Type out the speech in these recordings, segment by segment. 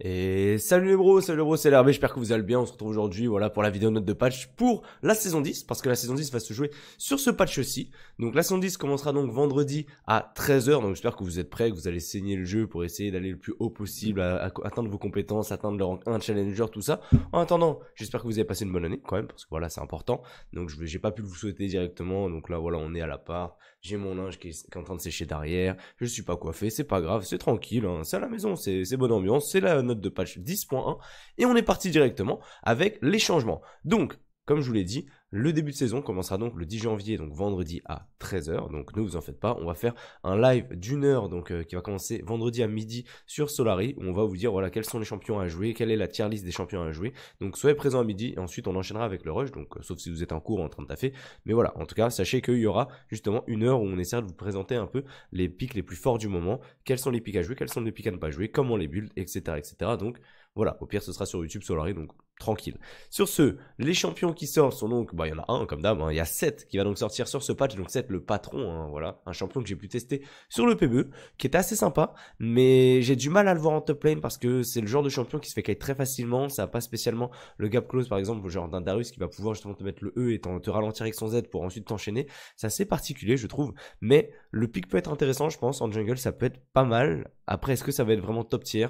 Et salut les bros, salut les bros, c'est l'RB, j'espère que vous allez bien, on se retrouve aujourd'hui voilà, pour la vidéo note de patch pour la saison 10, parce que la saison 10 va se jouer sur ce patch aussi. Donc la saison 10 commencera donc vendredi à 13h, donc j'espère que vous êtes prêts, que vous allez saigner le jeu pour essayer d'aller le plus haut possible, atteindre vos compétences, atteindre le rank 1 challenger, tout ça. En attendant, j'espère que vous avez passé une bonne année quand même, parce que voilà, c'est important. Donc je j'ai pas pu vous souhaiter directement, donc là voilà, on est à la part, j'ai mon linge qui est, en train de sécher derrière, je suis pas coiffé, c'est pas grave, c'est tranquille, hein. c'est à la maison, c'est bonne ambiance, c'est la note de page 10.1, et on est parti directement avec les changements. Donc, comme je vous l'ai dit, le début de saison commencera donc le 10 janvier, donc vendredi à 13h. Donc ne vous en faites pas, on va faire un live d'une heure donc euh, qui va commencer vendredi à midi sur Solari où on va vous dire voilà quels sont les champions à jouer, quelle est la tier liste des champions à jouer. Donc soyez présents à midi et ensuite on enchaînera avec le rush. Donc euh, sauf si vous êtes en cours en train de taffer, mais voilà. En tout cas, sachez qu'il y aura justement une heure où on essaiera de vous présenter un peu les pics les plus forts du moment, quels sont les pics à jouer, quels sont les pics à ne pas jouer, comment les build, etc., etc. Donc voilà. Au pire, ce sera sur YouTube Solari. Donc tranquille. Sur ce, les champions qui sortent sont donc, bah, il y en a un comme d'hab, hein. il y a 7 qui va donc sortir sur ce patch, donc 7 le patron, hein, voilà, un champion que j'ai pu tester sur le PBE, qui est assez sympa, mais j'ai du mal à le voir en top lane parce que c'est le genre de champion qui se fait kite très facilement, ça n'a pas spécialement le gap close par exemple, genre d'un qui va pouvoir justement te mettre le E et te ralentir avec son Z pour ensuite t'enchaîner, c'est assez particulier je trouve, mais le pick peut être intéressant je pense, en jungle ça peut être pas mal, après est-ce que ça va être vraiment top tier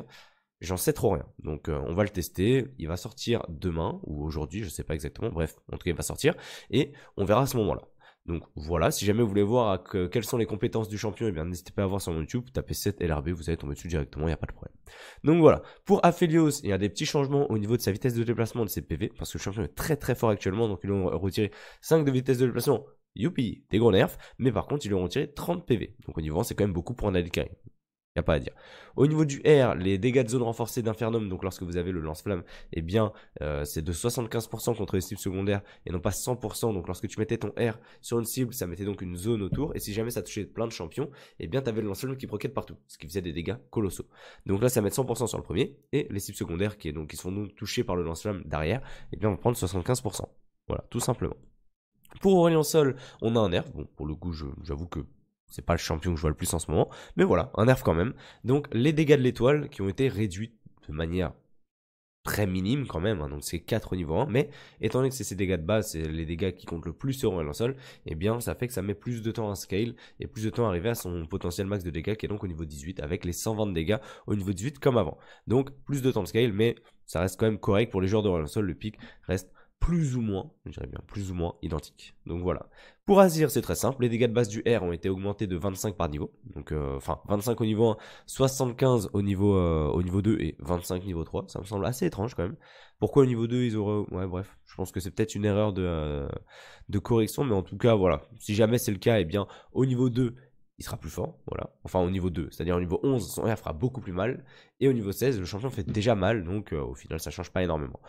J'en sais trop rien. Donc euh, on va le tester. Il va sortir demain ou aujourd'hui, je sais pas exactement. Bref, en tout cas il va sortir et on verra à ce moment-là. Donc voilà, si jamais vous voulez voir quelles sont les compétences du champion, eh bien n'hésitez pas à voir sur YouTube, tapez 7 LRB, vous allez tomber dessus directement, il n'y a pas de problème. Donc voilà, pour Aphelios, il y a des petits changements au niveau de sa vitesse de déplacement de ses PV, parce que le champion est très très fort actuellement, donc ils ont retiré 5 de vitesse de déplacement, youpi, des gros nerfs, mais par contre ils lui ont retiré 30 PV. Donc au niveau c'est quand même beaucoup pour un AD il a pas à dire. Au niveau du R, les dégâts de zone renforcée d'Infernum, donc lorsque vous avez le lance-flamme, eh bien, euh, c'est de 75% contre les cibles secondaires et non pas 100%. Donc lorsque tu mettais ton R sur une cible, ça mettait donc une zone autour. Et si jamais ça touchait plein de champions, eh bien, t'avais le lance-flamme qui broquait partout, ce qui faisait des dégâts colossaux. Donc là, ça met 100% sur le premier. Et les cibles secondaires qui, donc, sont donc touchées par le lance-flamme derrière, eh bien, vont prendre 75%. Voilà, tout simplement. Pour Orion Sol, on a un nerf. Bon, pour le coup, j'avoue que c'est pas le champion que je vois le plus en ce moment, mais voilà, un nerf quand même. Donc les dégâts de l'étoile qui ont été réduits de manière très minime quand même, hein, donc c'est 4 au niveau 1, mais étant donné que c'est ces dégâts de base, c'est les dégâts qui comptent le plus sur un sol, et eh bien ça fait que ça met plus de temps à scale et plus de temps à arriver à son potentiel max de dégâts qui est donc au niveau 18 avec les 120 dégâts au niveau 18 comme avant. Donc plus de temps de scale, mais ça reste quand même correct pour les joueurs de Royal Sol, le pic reste plus ou moins, je dirais bien plus ou moins identique. Donc voilà. Pour Azir, c'est très simple. Les dégâts de base du R ont été augmentés de 25 par niveau. Donc euh, enfin 25 au niveau 1, 75 au niveau euh, au niveau 2 et 25 niveau 3. Ça me semble assez étrange quand même. Pourquoi au niveau 2 ils auraient ouais bref, je pense que c'est peut-être une erreur de euh, de correction mais en tout cas voilà. Si jamais c'est le cas, eh bien au niveau 2 il sera plus fort, voilà. Enfin, au niveau 2, c'est-à-dire au niveau 11, son R fera beaucoup plus mal. Et au niveau 16, le champion fait déjà mal, donc au final, ça change pas énormément.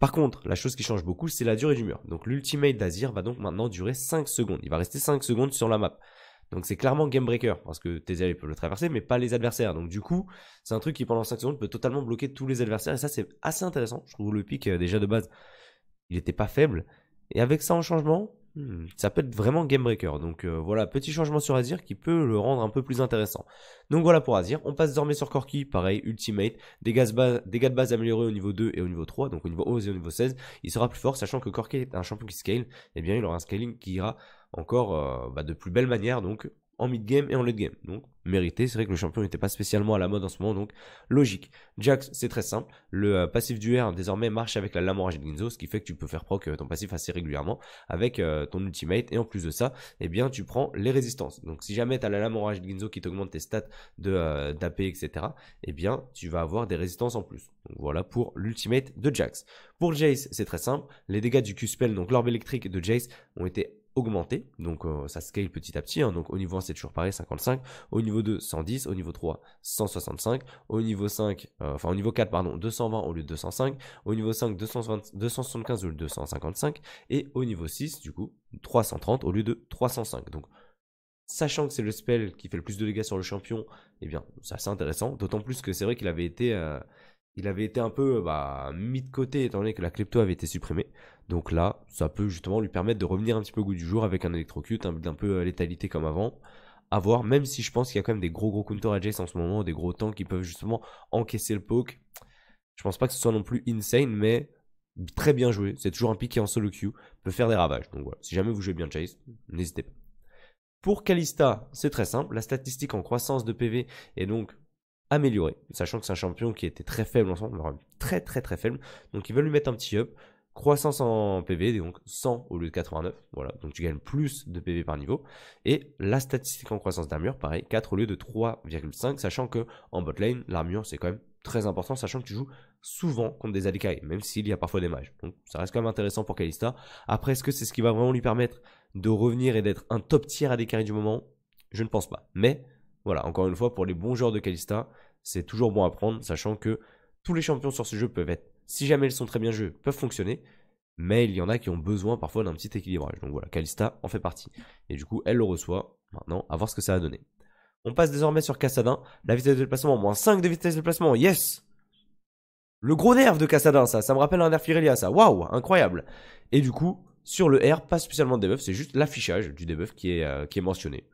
Par contre, la chose qui change beaucoup, c'est la durée du mur. Donc l'ultimate d'Azir va donc maintenant durer 5 secondes. Il va rester 5 secondes sur la map. Donc c'est clairement game breaker, parce que tes peut peuvent le traverser, mais pas les adversaires. Donc du coup, c'est un truc qui pendant 5 secondes peut totalement bloquer tous les adversaires, et ça c'est assez intéressant. Je trouve le pic euh, déjà de base, il n'était pas faible. Et avec ça en changement, Hmm. Ça peut être vraiment game breaker. Donc euh, voilà, petit changement sur Azir qui peut le rendre un peu plus intéressant. Donc voilà pour Azir. On passe désormais sur Corki, pareil, ultimate. Dégâts de, base, dégâts améliorés au niveau 2 et au niveau 3, donc au niveau 11 et au niveau 16. Il sera plus fort, sachant que Corki est un champion qui scale. Et eh bien, il aura un scaling qui ira encore euh, bah, de plus belle manière. Donc en mid-game et en late-game. Donc, mérité. C'est vrai que le champion n'était pas spécialement à la mode en ce moment, donc logique. Jax, c'est très simple. Le euh, passif du R désormais marche avec la lamorage de Ginzo, ce qui fait que tu peux faire proc euh, ton passif assez régulièrement avec euh, ton ultimate. Et en plus de ça, eh bien, tu prends les résistances. Donc, si jamais tu as la lamorage de Ginzo qui t'augmente tes stats de d'AP, etc., eh bien, tu vas avoir des résistances en plus. Donc, voilà pour l'ultimate de Jax. Pour Jace, c'est très simple. Les dégâts du Q-Spell, donc l'orbe électrique de Jace, ont été augmenté, Donc euh, ça scale petit à petit. Hein. Donc au niveau 1, c'est toujours pareil, 55. Au niveau 2, 110. Au niveau 3, 165. Au niveau 5, euh, enfin au niveau 4, pardon, 220 au lieu de 205. Au niveau 5, 220, 275 au lieu de 255. Et au niveau 6, du coup, 330 au lieu de 305. Donc sachant que c'est le spell qui fait le plus de dégâts sur le champion, eh bien, c'est intéressant. D'autant plus que c'est vrai qu'il avait été. Euh, il avait été un peu bah, mis de côté étant donné que la klepto avait été supprimée. Donc là, ça peut justement lui permettre de revenir un petit peu au goût du jour avec un électrocute, hein, un un peu euh, létalité comme avant. À voir, même si je pense qu'il y a quand même des gros gros counter Jace en ce moment, des gros tanks qui peuvent justement encaisser le poke. Je pense pas que ce soit non plus insane, mais très bien joué. C'est toujours un pick qui en solo queue peut faire des ravages. Donc voilà, si jamais vous jouez bien Chase, n'hésitez pas. Pour Kalista, c'est très simple. La statistique en croissance de PV est donc améliorée, sachant que c'est un champion qui était très faible en ce très très très faible. Donc ils veulent lui mettre un petit up. Croissance en PV, donc 100 au lieu de 89. Voilà, donc tu gagnes plus de PV par niveau. Et la statistique en croissance d'armure, pareil, 4 au lieu de 3,5, sachant que en bot lane, l'armure c'est quand même très important, sachant que tu joues souvent contre des Alikai, même s'il y a parfois des mages. Donc ça reste quand même intéressant pour Kalista. Après, est-ce que c'est ce qui va vraiment lui permettre de revenir et d'être un top tier à des du moment Je ne pense pas. Mais voilà, encore une fois, pour les bons joueurs de Kalista, c'est toujours bon à prendre, sachant que tous les champions sur ce jeu peuvent être si jamais elles sont très bien jouées, peuvent fonctionner. Mais il y en a qui ont besoin parfois d'un petit équilibrage. Donc voilà, Kalista en fait partie. Et du coup, elle le reçoit. Maintenant, à voir ce que ça a donné. On passe désormais sur Cassadin. La vitesse de déplacement, moins 5 de vitesse de déplacement. Yes Le gros nerf de Cassadin, ça. Ça me rappelle un nerf Irelia, ça. Waouh Incroyable Et du coup, sur le R, pas spécialement de debuff, c'est juste l'affichage du debuff qui est, euh, qui est mentionné.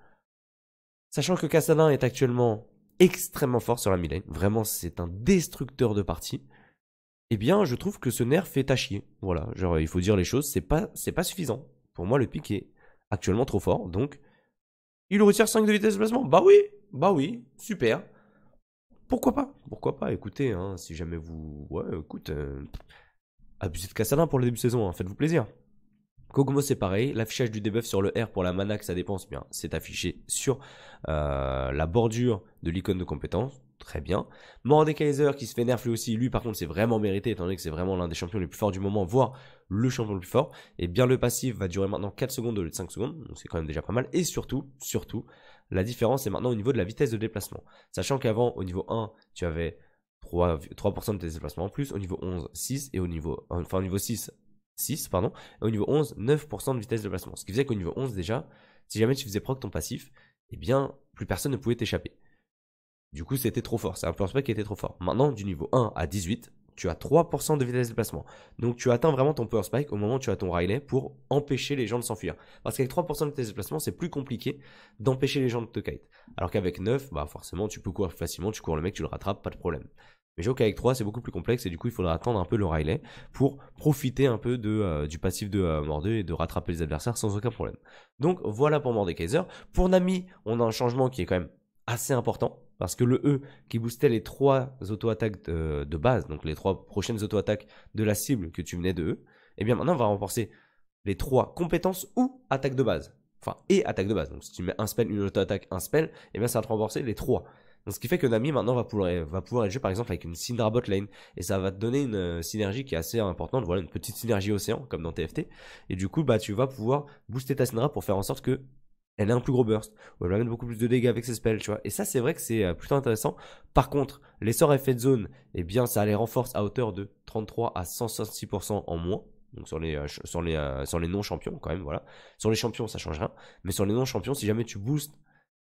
Sachant que Cassadin est actuellement extrêmement fort sur la mid Vraiment, c'est un destructeur de partie eh bien, je trouve que ce nerf est à chier. Voilà, genre, il faut dire les choses, c'est pas, c'est pas suffisant. Pour moi, le pic est actuellement trop fort, donc il retire 5 de vitesse de placement. Bah oui, bah oui, super. Pourquoi pas Pourquoi pas Écoutez, hein, si jamais vous. Ouais, écoute, euh, abusez de Cassadin pour le début de saison, hein. faites-vous plaisir. Kogumo, c'est pareil. L'affichage du debuff sur le R pour la mana que ça dépense, eh bien, c'est affiché sur euh, la bordure de l'icône de compétence très bien. Mordekaiser qui se fait nerf lui aussi, lui par contre c'est vraiment mérité étant donné que c'est vraiment l'un des champions les plus forts du moment, voire le champion le plus fort. Et eh bien le passif va durer maintenant 4 secondes au lieu de 5 secondes, donc c'est quand même déjà pas mal. Et surtout, surtout, la différence est maintenant au niveau de la vitesse de déplacement. Sachant qu'avant, au niveau 1, tu avais 3%, 3 de tes déplacements en plus, au niveau 11, 6, et au niveau, enfin au niveau 6, 6, pardon, et au niveau 11, 9% de vitesse de déplacement. Ce qui faisait qu'au niveau 11 déjà, si jamais tu faisais proc ton passif, eh bien, plus personne ne pouvait t'échapper. Du coup, c'était trop fort. C'est un power spike qui était trop fort. Maintenant, du niveau 1 à 18, tu as 3% de vitesse de déplacement. Donc tu atteins vraiment ton power spike au moment où tu as ton Riley pour empêcher les gens de s'enfuir. Parce qu'avec 3% de vitesse de déplacement, c'est plus compliqué d'empêcher les gens de te kite. Alors qu'avec 9, bah forcément, tu peux courir facilement, tu cours le mec, tu le rattrapes, pas de problème. Mais je qu'avec 3, c'est beaucoup plus complexe et du coup, il faudra attendre un peu le Riley pour profiter un peu euh, du passif de euh, et de rattraper les adversaires sans aucun problème. Donc voilà pour Mordekaiser. Pour Nami, on a un changement qui est quand même assez important parce que le E qui boostait les trois auto-attaques de, base, donc les trois prochaines auto-attaques de la cible que tu venais de E, et eh bien maintenant on va renforcer les trois compétences ou attaques de base. Enfin, et attaque de base. Donc si tu mets un spell, une auto-attaque, un spell, et eh bien ça va te renforcer les trois. ce qui fait que Nami maintenant va pouvoir, va être joué par exemple avec une Syndra bot lane et ça va te donner une euh, synergie qui est assez importante, voilà une petite synergie océan comme dans TFT et du coup bah tu vas pouvoir booster ta Syndra pour faire en sorte que elle a un plus gros burst, elle amène beaucoup plus de dégâts avec ses spells, tu vois. Et ça, c'est vrai que c'est euh, plutôt intéressant. Par contre, les sorts effet de zone, eh bien, ça les renforce à hauteur de 33 à 166% en moins. Donc sur les, euh, sur les, euh, sur les non-champions, quand même, voilà. Sur les champions, ça change rien. Mais sur les non-champions, si jamais tu boostes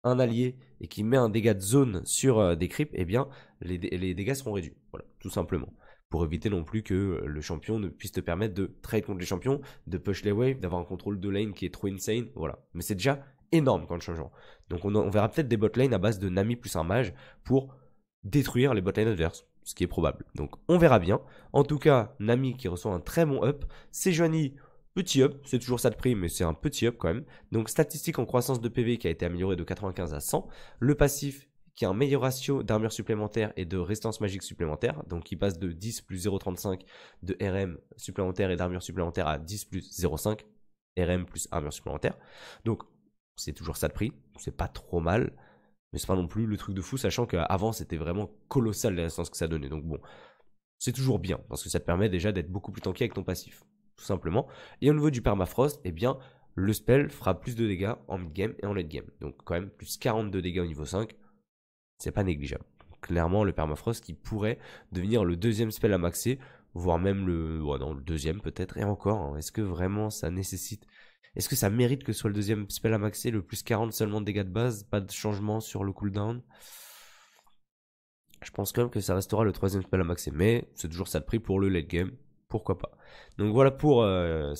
un allié et qui met un dégât de zone sur des creeps, eh bien, les, les dégâts seront réduits. Voilà, tout simplement pour éviter non plus que le champion ne puisse te permettre de trade contre les champions, de push les waves, d'avoir un contrôle de lane qui est trop insane, voilà. Mais c'est déjà énorme le changement, Donc on, verra peut-être des botlines à base de Nami plus un mage pour détruire les botlines adverses, ce qui est probable. Donc on verra bien. En tout cas, Nami qui reçoit un très bon up, C'est Sejuani petit up, c'est toujours ça de prime, mais c'est un petit up quand même. Donc statistique en croissance de PV qui a été améliorée de 95 à 100. Le passif qui a un meilleur ratio d'armure supplémentaire et de résistance magique supplémentaire. Donc qui passe de 10 plus 0,35 de RM supplémentaire et d'armure supplémentaire à 10 plus 0,5 RM plus armure supplémentaire. Donc c'est toujours ça de prix. C'est pas trop mal. Mais c'est pas non plus le truc de fou, sachant qu'avant c'était vraiment colossal la sens que ça donnait. Donc bon, c'est toujours bien, parce que ça te permet déjà d'être beaucoup plus tanké avec ton passif, tout simplement. Et au niveau du permafrost, eh bien, le spell fera plus de dégâts en mid-game et en late-game. Donc quand même, plus 42 dégâts au niveau 5, c'est pas négligeable. Clairement, le permafrost qui pourrait devenir le deuxième spell à maxer, voire même le, le deuxième peut-être, et encore, hein, est-ce que vraiment ça nécessite est-ce que ça mérite que ce soit le deuxième spell à maxer, le plus 40 seulement de dégâts de base, pas de changement sur le cooldown Je pense quand même que ça restera le troisième spell à maxer, mais c'est toujours ça de prix pour le late game, pourquoi pas. Donc voilà pour euh,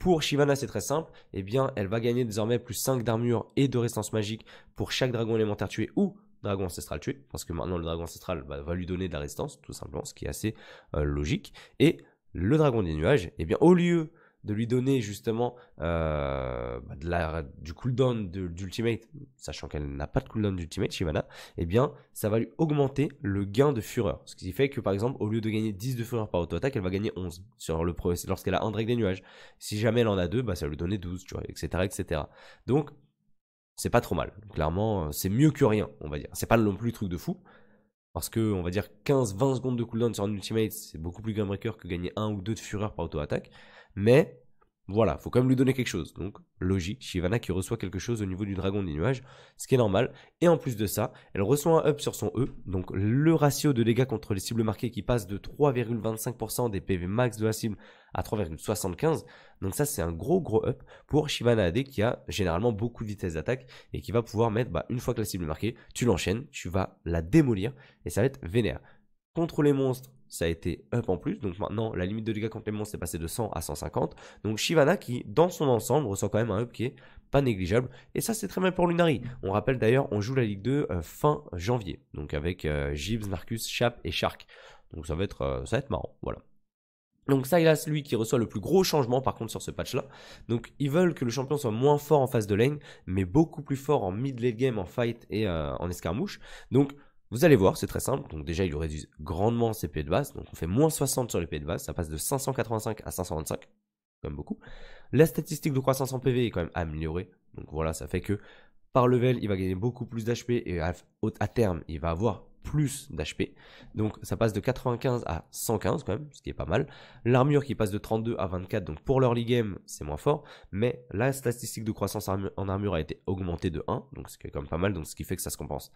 Pour Shivana, c'est très simple. Eh bien, elle va gagner désormais plus 5 d'armure et de résistance magique pour chaque dragon élémentaire tué ou dragon ancestral tué, parce que maintenant le dragon ancestral bah, va lui donner de la résistance, tout simplement, ce qui est assez euh, logique. Et le dragon des nuages, eh bien, au lieu de lui donner justement euh, bah, de du cooldown d'ultimate, sachant qu'elle n'a pas de cooldown d'ultimate, Shivana, eh bien, ça va lui augmenter le gain de fureur. Ce qui fait que, par exemple, au lieu de gagner 10 de fureur par auto-attaque, elle va gagner 11 sur le lorsqu'elle a un Drake des nuages. Si jamais elle en a deux, bah, ça va lui donner 12, etc., etc. Donc, c'est pas trop mal. Clairement, euh, c'est mieux que rien, on va dire. C'est pas non plus le truc de fou, parce que, on va dire, 15-20 secondes de cooldown sur un ultimate, c'est beaucoup plus game-breaker que gagner 1 ou 2 de fureur par auto-attaque. Mais voilà, il faut quand même lui donner quelque chose. Donc, logique, Shivana qui reçoit quelque chose au niveau du dragon des nuages, ce qui est normal. Et en plus de ça, elle reçoit un up sur son E. Donc, le ratio de dégâts contre les cibles marquées qui passe de 3,25% des PV max de la cible à 3,75. Donc, ça, c'est un gros gros up pour Shivana AD qui a généralement beaucoup de vitesse d'attaque et qui va pouvoir mettre, bah, une fois que la cible est marquée, tu l'enchaînes, tu vas la démolir et ça va être vénère. Contre les monstres, ça a été up en plus. Donc maintenant, la limite de dégâts contre les monstres est passée de 100 à 150. Donc Shivana qui, dans son ensemble, reçoit quand même un up qui est pas négligeable. Et ça, c'est très bien pour Lunari. On rappelle d'ailleurs, on joue la Ligue 2 euh, fin janvier. Donc avec euh, Gibbs, Marcus, Chap et Shark. Donc ça va être, euh, ça va être marrant. Voilà. Donc Silas, lui, qui reçoit le plus gros changement par contre sur ce patch-là. Donc ils veulent que le champion soit moins fort en phase de lane, mais beaucoup plus fort en mid-late game, en fight et en escarmouche. Donc vous allez voir, c'est très simple. Donc déjà, il réduit grandement ses pv de base. Donc on fait moins 60 sur les pv de base. Ça passe de 585 à 525, comme beaucoup. La statistique de croissance en PV est quand même améliorée. Donc voilà, ça fait que par level, il va gagner beaucoup plus d'HP et à, à, terme, il va avoir plus d'HP. Donc ça passe de 95 à 115 quand même, ce qui est pas mal. L'armure qui passe de 32 à 24, donc pour l'early game, c'est moins fort. Mais la statistique de croissance en armure a été augmentée de 1, donc ce qui est quand même pas mal, donc ce qui fait que ça se compense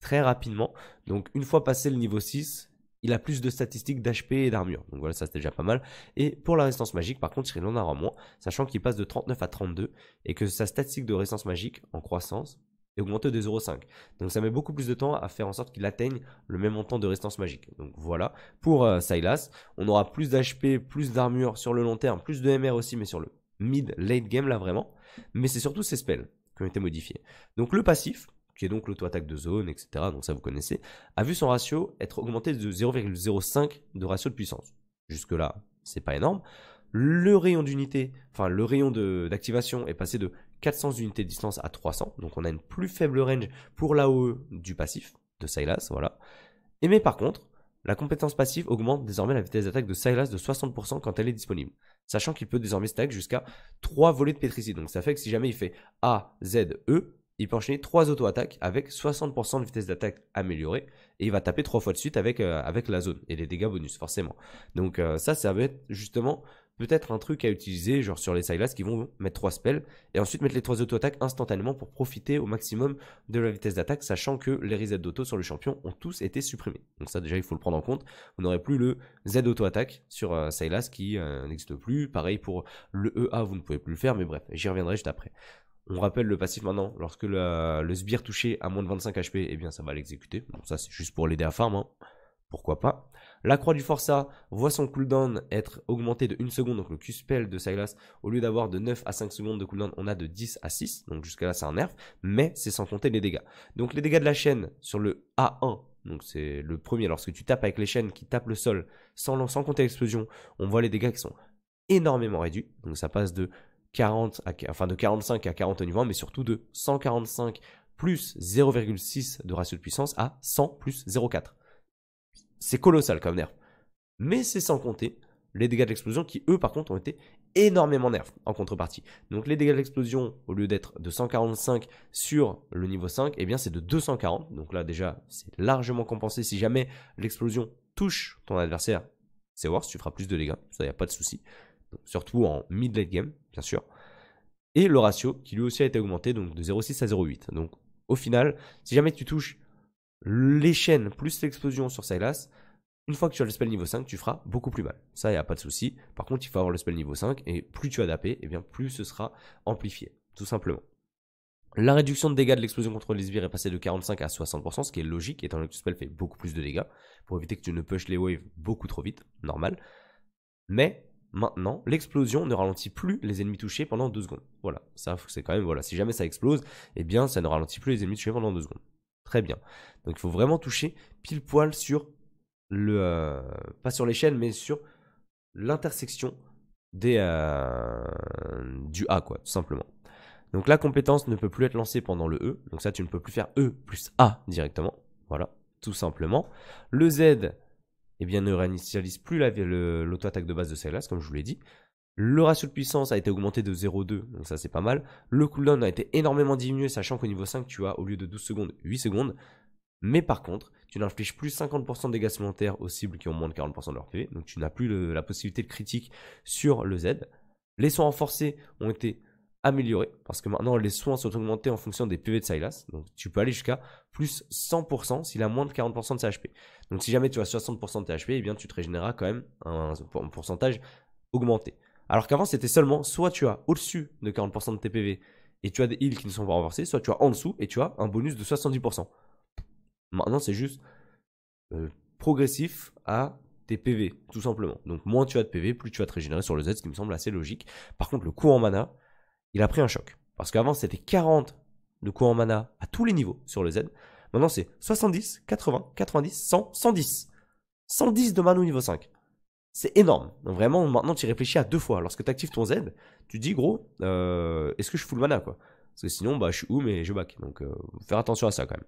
très rapidement. Donc une fois passé le niveau 6, il a plus de statistiques d'HP et d'armure. Donc voilà, ça c'est déjà pas mal. Et pour la résistance magique, par contre, il en aura moins, sachant qu'il passe de 39 à 32 et que sa statistique de résistance magique en croissance est augmentée de 0,5. Donc ça met beaucoup plus de temps à faire en sorte qu'il atteigne le même montant de résistance magique. Donc voilà, pour euh, Silas, on aura plus d'HP, plus d'armure sur le long terme, plus de MR aussi, mais sur le mid-late game là vraiment. Mais c'est surtout ses spells qui ont été modifiés. Donc le passif, qui est donc l'auto-attaque de zone, etc., donc ça vous connaissez, a vu son ratio être augmenté de 0,05 de ratio de puissance. Jusque-là, c'est pas énorme. Le rayon d'unité, enfin le rayon d'activation est passé de 400 unités de distance à 300, donc on a une plus faible range pour l'AOE du passif, de Silas, voilà. Et mais par contre, la compétence passive augmente désormais la vitesse d'attaque de Silas de 60% quand elle est disponible, sachant qu'il peut désormais stack jusqu'à 3 volets de pétricide. Donc ça fait que si jamais il fait A, Z, E, il peut enchaîner 3 auto-attaques avec 60% de vitesse d'attaque améliorée et il va taper 3 fois de suite avec, euh, avec la zone et les dégâts bonus forcément. Donc euh, ça, ça va être justement peut-être un truc à utiliser genre sur les Sylas qui vont mettre 3 spells et ensuite mettre les 3 auto-attaques instantanément pour profiter au maximum de la vitesse d'attaque sachant que les resets d'auto sur le champion ont tous été supprimés. Donc ça déjà il faut le prendre en compte. On n'aurait plus le Z auto-attaque sur euh, qui euh, n'existe plus. Pareil pour le EA vous ne pouvez plus le faire mais bref j'y reviendrai juste après. On rappelle le passif maintenant, lorsque le sbire touché a moins de 25 HP, eh bien ça va l'exécuter. Bon, ça c'est juste pour l'aider à farm, hein. pourquoi pas. La croix du forçat voit son cooldown être augmenté de 1 seconde, donc le Q-spell de glace, au lieu d'avoir de 9 à 5 secondes de cooldown, on a de 10 à 6, donc jusqu'à là c'est un nerf, mais c'est sans compter les dégâts. Donc les dégâts de la chaîne sur le A1, donc c'est le premier, lorsque tu tapes avec les chaînes qui tapent le sol, sans, sans compter l'explosion, on voit les dégâts qui sont énormément réduits, donc ça passe de 40 enfin de 45 à 40 1, mais surtout de 145 plus 0,6 de ratio de puissance à 100 plus 0,4. C'est colossal comme nerf. Mais c'est sans compter les dégâts de l'explosion qui, eux, par contre, ont été énormément nerfs en contrepartie. Donc les dégâts de l'explosion, au lieu d'être de 145 sur le niveau 5, eh bien c'est de 240. Donc là, déjà, c'est largement compensé. Si jamais l'explosion touche ton adversaire, c'est worse, tu feras plus de dégâts. Ça, il n'y a pas de souci surtout en mid-late game, bien sûr. Et le ratio qui lui aussi a été augmenté, donc de 0,6 à 0,8. Donc au final, si jamais tu touches les chaînes plus l'explosion sur sa glace, une fois que tu as le spell niveau 5, tu feras beaucoup plus mal. Ça, il n'y a pas de souci. Par contre, il faut avoir le spell niveau 5, et plus tu as d'AP, et eh bien plus ce sera amplifié, tout simplement. La réduction de dégâts de l'explosion contre les sbires est passée de 45 à 60%, ce qui est logique, étant donné que le spell fait beaucoup plus de dégâts, pour éviter que tu ne pushes les waves beaucoup trop vite, normal. Mais Maintenant, l'explosion ne ralentit plus les ennemis touchés pendant 2 secondes. Voilà, ça c'est quand même, voilà, si jamais ça explose, eh bien ça ne ralentit plus les ennemis touchés pendant 2 secondes. Très bien. Donc il faut vraiment toucher pile poil sur le. Euh, pas sur l'échelle, mais sur l'intersection des euh, du A, quoi, tout simplement. Donc la compétence ne peut plus être lancée pendant le E. Donc ça, tu ne peux plus faire E plus A directement. Voilà, tout simplement. Le Z et eh bien, ne réinitialise plus l'auto-attaque de base de glace, comme je vous l'ai dit. Le ratio de puissance a été augmenté de 0,2, donc ça c'est pas mal. Le cooldown a été énormément diminué, sachant qu'au niveau 5, tu as au lieu de 12 secondes, 8 secondes. Mais par contre, tu n'infliges plus 50% de dégâts supplémentaires aux cibles qui ont moins de 40% de leur PV, donc tu n'as plus la possibilité de critique sur le Z. Les soins renforcés ont été amélioré parce que maintenant les soins sont augmentés en fonction des PV de Silas. Donc tu peux aller jusqu'à plus 100% s'il a moins de 40% de hp Donc si jamais tu as 60% de hp eh bien tu te régénéreras quand même un, pourcentage augmenté. Alors qu'avant c'était seulement soit tu as au-dessus de 40% de tes PV et tu as des heals qui ne sont pas renversés soit tu as en dessous et tu as un bonus de 70%. Maintenant c'est juste euh, progressif à tes PV, tout simplement. Donc moins tu as de PV, plus tu vas te régénérer sur le Z, ce qui me semble assez logique. Par contre, le coût en mana, il a pris un choc. Parce qu'avant, c'était 40 de coups en mana à tous les niveaux sur le Z. Maintenant, c'est 70, 80, 90, 100, 110. 110 de mana au niveau 5. C'est énorme. Donc vraiment, maintenant, tu réfléchis à deux fois. Lorsque tu actives ton Z, tu dis, gros, euh, est-ce que je fous le mana, quoi Parce que sinon, bah, je suis où, mais je back. Donc, euh, faut faire attention à ça, quand même.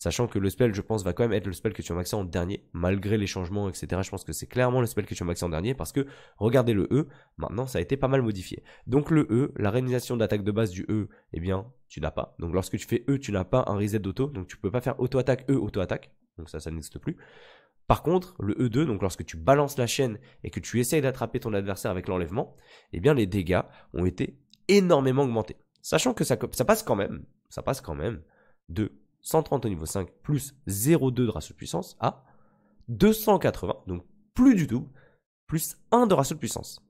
Sachant que le spell, je pense, va quand même être le spell que tu as maxé en dernier, malgré les changements, etc. Je pense que c'est clairement le spell que tu as maxé en dernier, parce que, regardez le E, maintenant, ça a été pas mal modifié. Donc le E, la réalisation d'attaque de base du E, eh bien, tu n'as pas. Donc lorsque tu fais E, tu n'as pas un reset d'auto, donc tu ne peux pas faire auto-attaque, E, auto-attaque. Donc ça, ça n'existe plus. Par contre, le E2, donc lorsque tu balances la chaîne et que tu essayes d'attraper ton adversaire avec l'enlèvement, eh bien les dégâts ont été énormément augmentés. Sachant que ça, ça passe quand même, ça passe quand même de 130 au niveau 5 plus 0,2 de ratio de puissance à 280, donc plus du double, plus 1 de ratio de puissance.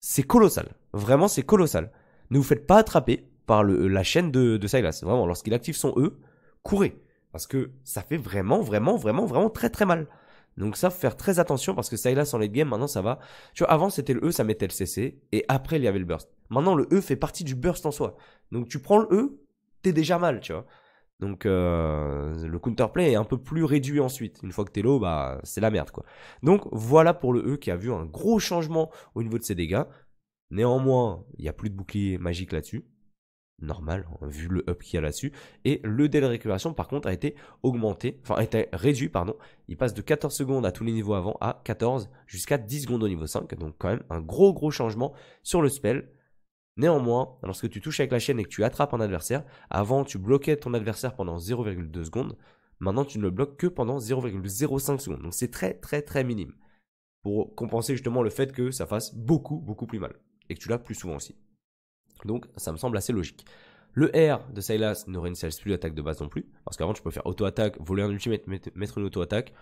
C'est colossal. Vraiment, c'est colossal. Ne vous faites pas attraper par le, la chaîne de, de Vraiment, lorsqu'il active son E, courez. Parce que ça fait vraiment, vraiment, vraiment, vraiment très très mal. Donc ça, faut faire très attention parce que Sylas en late game, maintenant ça va. Tu vois, avant c'était le E, ça mettait le CC, et après il y avait le burst. Maintenant le E fait partie du burst en soi. Donc tu prends le E, déjà mal, tu vois. Donc euh, le counterplay est un peu plus réduit ensuite. Une fois que t'es low, bah c'est la merde quoi. Donc voilà pour le E qui a vu un gros changement au niveau de ses dégâts. Néanmoins, il n'y a plus de bouclier magique là-dessus. Normal, hein, vu le up qu'il a là-dessus. Et le délai de récupération, par contre, a été augmenté, enfin, a été réduit, pardon. Il passe de 14 secondes à tous les niveaux avant à 14 jusqu'à 10 secondes au niveau 5. Donc, quand même, un gros, gros changement sur le spell. Néanmoins, lorsque tu touches avec la chaîne et que tu attrapes un adversaire, avant tu bloquais ton adversaire pendant 0,2 secondes, maintenant tu ne le bloques que pendant 0,05 secondes. Donc c'est très très très minime pour compenser justement le fait que ça fasse beaucoup beaucoup plus mal et que tu l'as plus souvent aussi. Donc ça me semble assez logique. Le R de Silas ne réinitialise plus l'attaque de base non plus, parce qu'avant tu peux faire auto-attaque, voler un ultimate, mettre une auto-attaque,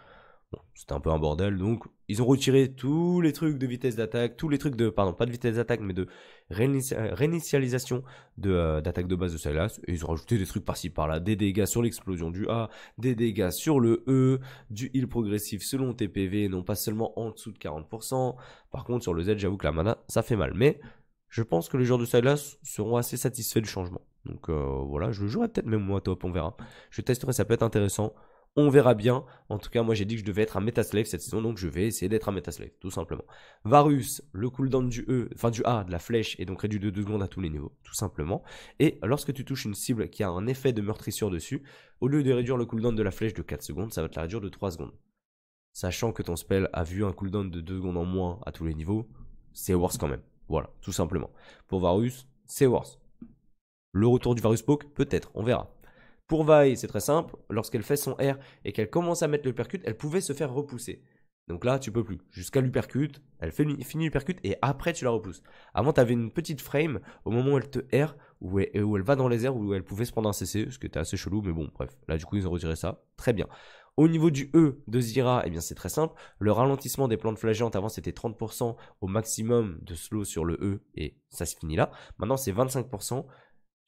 Bon, c'était un peu un bordel, donc ils ont retiré tous les trucs de vitesse d'attaque, tous les trucs de, pardon, pas de vitesse d'attaque, mais de réinitialisation euh, d'attaque de, de, base de Silas, et ils ont rajouté des trucs par-ci par-là, des dégâts sur l'explosion du A, des dégâts sur le E, du heal progressif selon TPV, non pas seulement en dessous de 40%, par contre sur le Z, j'avoue que la mana, ça fait mal, mais je pense que les joueurs de Silas seront assez satisfaits du changement. Donc euh, voilà, je le jouerai peut-être même moi top, on verra. Je testerai, ça peut être intéressant. On verra bien. En tout cas, moi j'ai dit que je devais être un Metaslave cette saison, donc je vais essayer d'être un Metaslave, tout simplement. Varus, le cooldown du E, enfin du A, de la flèche, est donc réduit de 2 secondes à tous les niveaux, tout simplement. Et lorsque tu touches une cible qui a un effet de meurtrissure dessus, au lieu de réduire le cooldown de la flèche de 4 secondes, ça va te la réduire de 3 secondes. Sachant que ton spell a vu un cooldown de 2 secondes en moins à tous les niveaux, c'est worse quand même. Voilà, tout simplement. Pour Varus, c'est worse. Le retour du Varus Poke, peut-être, on verra. Pour Vaille, c'est très simple. Lorsqu'elle fait son R et qu'elle commence à mettre le percute, elle pouvait se faire repousser. Donc là, tu peux plus. Jusqu'à l'upercute, elle fait, finit percute et après tu la repousses. Avant, tu avais une petite frame au moment où elle te R, où elle, où elle va dans les airs, où elle pouvait se prendre un CC, ce qui était assez chelou, mais bon, bref. Là, du coup, ils ont retiré ça. Très bien. Au niveau du E de Zira, eh bien c'est très simple. Le ralentissement des plantes flageantes avant c'était 30% au maximum de slow sur le E et ça se finit là. Maintenant c'est 25%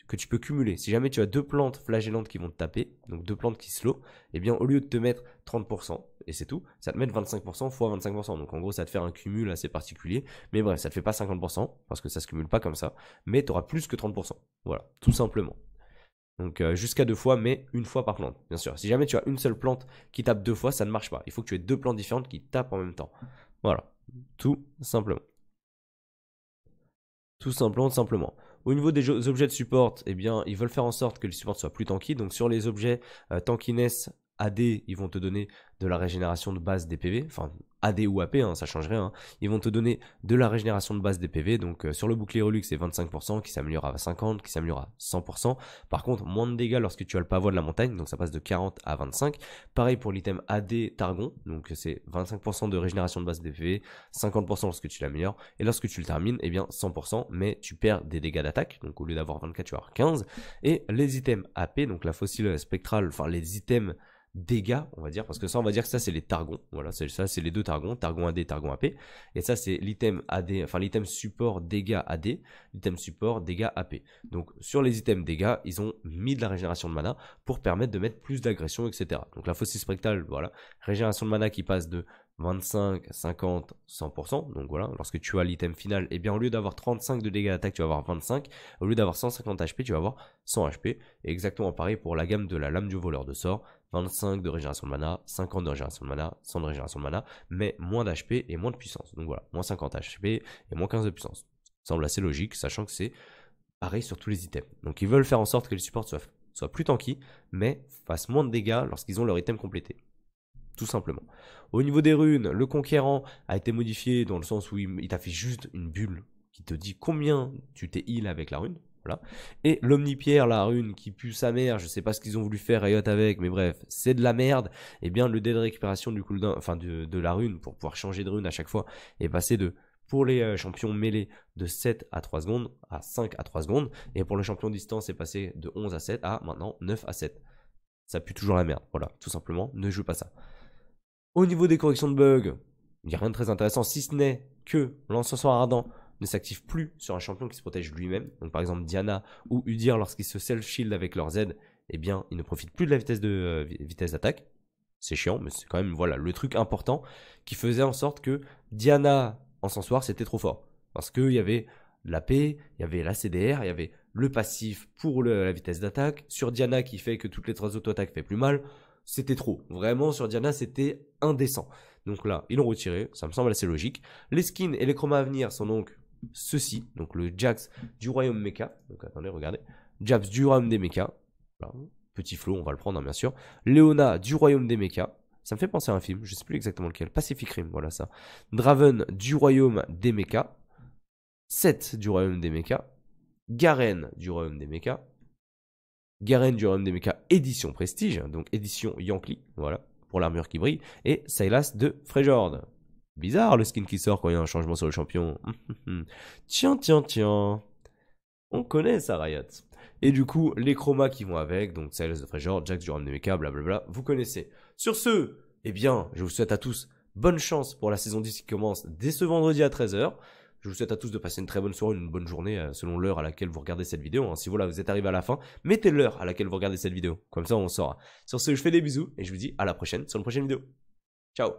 que tu peux cumuler. Si jamais tu as deux plantes flagellantes qui vont te taper, donc deux plantes qui slow, eh bien au lieu de te mettre 30%, et c'est tout, ça te met 25% x 25%. Donc en gros, ça te fait un cumul assez particulier. Mais bref, ça te fait pas 50%, parce que ça ne se cumule pas comme ça, mais tu auras plus que 30%. Voilà, tout simplement. Donc euh, jusqu'à deux fois, mais une fois par plante, bien sûr. Si jamais tu as une seule plante qui tape deux fois, ça ne marche pas. Il faut que tu aies deux plantes différentes qui tapent en même temps. Voilà, tout simplement. Tout simplement, tout simplement. Au niveau des objets de support, eh bien, ils veulent faire en sorte que le support soit plus tanky. Donc sur les objets euh, tankiness AD, ils vont te donner de la régénération de base des PV, enfin AD ou AP, hein, ça change rien. Hein. Ils vont te donner de la régénération de base des PV, donc euh, sur le bouclier Relux c'est 25%, qui s'améliore à 50, qui s'améliore à 100%. Par contre, moins de dégâts lorsque tu as le pavois de la montagne, donc ça passe de 40 à 25. Pareil pour l'item AD Targon, donc c'est 25% de régénération de base des PV, 50% lorsque tu l'améliores, et lorsque tu le termines, eh bien 100%, mais tu perds des dégâts d'attaque, donc au lieu d'avoir 24, tu as 15. Et les items AP, donc la fossile spectrale, enfin les items dégâts, on va dire, parce que ça, on va dire que ça c'est les targons. Voilà, c'est ça c'est les deux targons, targon AD, targon AP. Et ça c'est l'item AD, enfin l'item support dégâts AD, l'item support dégâts AP. Donc sur les items dégâts, ils ont mis de la régénération de mana pour permettre de mettre plus d'agression, etc. Donc la fausse spectrale, voilà, régénération de mana qui passe de 25, 50, 100%. Donc voilà, lorsque tu as l'item final, et eh bien au lieu d'avoir 35 de dégâts d'attaque, tu vas avoir 25. Au lieu d'avoir 150 HP, tu vas avoir 100 HP. Et exactement pareil pour la gamme de la lame du voleur de sort. 25 de régénération de mana, 50 de régénération de mana, 100 de régénération de mana, mais moins d'HP et moins de puissance. Donc voilà, moins 50 HP et moins 15 de puissance. semble assez logique, sachant que c'est pareil sur tous les items. Donc ils veulent faire en sorte que les supports soient, plus tanky, mais fassent moins de dégâts lorsqu'ils ont leur item complété tout simplement. Au niveau des runes, le conquérant a été modifié dans le sens où il, il t'a fait juste une bulle qui te dit combien tu t'es heal avec la rune. Et l'omnipierre, la rune qui pue sa mère, je sais pas ce qu'ils ont voulu faire Riot avec, mais bref, c'est de la merde. Et eh bien le dé de récupération du cooldown, enfin de, la rune pour pouvoir changer de rune à chaque fois est passé de pour les euh, champions mêlés de 7 à 3 secondes à 5 à 3 secondes et pour le champion distance est passé de 11 à 7 à maintenant 9 à 7. Ça pue toujours la merde. Voilà, tout simplement, ne joue pas ça. Au niveau des corrections de bugs, il n'y a rien de très intéressant si ce n'est que l'encensoir ardent ne s'active plus sur un champion qui se protège lui-même, donc par exemple Diana ou Udyr lorsqu'ils se self-shield avec leur Z, eh bien, ils ne profitent plus de la vitesse de euh, vitesse d'attaque. C'est chiant, mais c'est quand même voilà le truc important qui faisait en sorte que Diana en censoir c'était trop fort parce qu'il y avait la P, il y avait la CDR, il y avait le passif pour la vitesse d'attaque sur Diana qui fait que toutes les trois auto-attaques fait plus mal. C'était trop. Vraiment, sur Diana, c'était indécent. Donc là, ils l'ont retiré. Ça me semble assez logique. Les skins et les chromas à venir sont donc ceci, donc le Jax du royaume Mecha. Donc attendez, regardez. Jax du royaume des Mecha Petit flow, on va le prendre hein, bien sûr. Léona du royaume des Mecha Ça me fait penser à un film, je sais plus exactement lequel. Pacific Rim, voilà ça. Draven du royaume des Mecha Seth du royaume des Mecha Garen du royaume des Mecha Garen du royaume des Mecha édition prestige, donc édition Yankee, voilà, pour l'armure qui brille. Et Silas de Frejord Bizarre le skin qui sort quand il y a un changement sur le champion. tiens, tiens, tiens. On connaît ça, Riot. Et du coup, les chromas qui vont avec, donc Sales de Treasure, Jax du Mecha, blablabla, vous connaissez. Sur ce, eh bien, je vous souhaite à tous bonne chance pour la saison 10 qui commence dès ce vendredi à 13h. Je vous souhaite à tous de passer une très bonne soirée, une bonne journée euh, selon l'heure à laquelle vous regardez cette vidéo. Hein. Si voilà, vous êtes arrivé à la fin, mettez l'heure à laquelle vous regardez cette vidéo. Comme ça, on saura. Sur ce, je fais des bisous et je vous dis à la prochaine sur une prochaine vidéo. Ciao